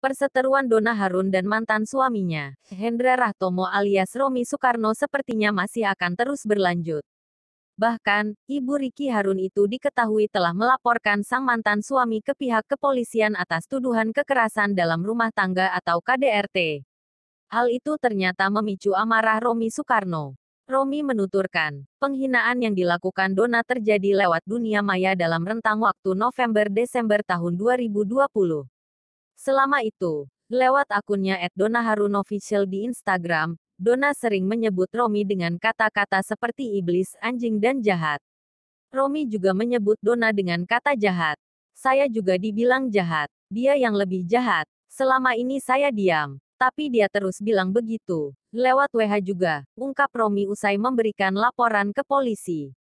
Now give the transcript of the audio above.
Perseteruan Dona Harun dan mantan suaminya, Hendra Rahtomo alias Romi Soekarno sepertinya masih akan terus berlanjut. Bahkan, ibu Riki Harun itu diketahui telah melaporkan sang mantan suami ke pihak kepolisian atas tuduhan kekerasan dalam rumah tangga atau KDRT. Hal itu ternyata memicu amarah Romi Soekarno. Romi menuturkan, penghinaan yang dilakukan Dona terjadi lewat dunia maya dalam rentang waktu November-Desember tahun 2020. Selama itu, lewat akunnya @donaharunofficial di Instagram, Dona sering menyebut Romi dengan kata-kata seperti iblis, anjing dan jahat. Romi juga menyebut Dona dengan kata jahat. Saya juga dibilang jahat. Dia yang lebih jahat. Selama ini saya diam. Tapi dia terus bilang begitu. Lewat WH juga, ungkap Romi usai memberikan laporan ke polisi.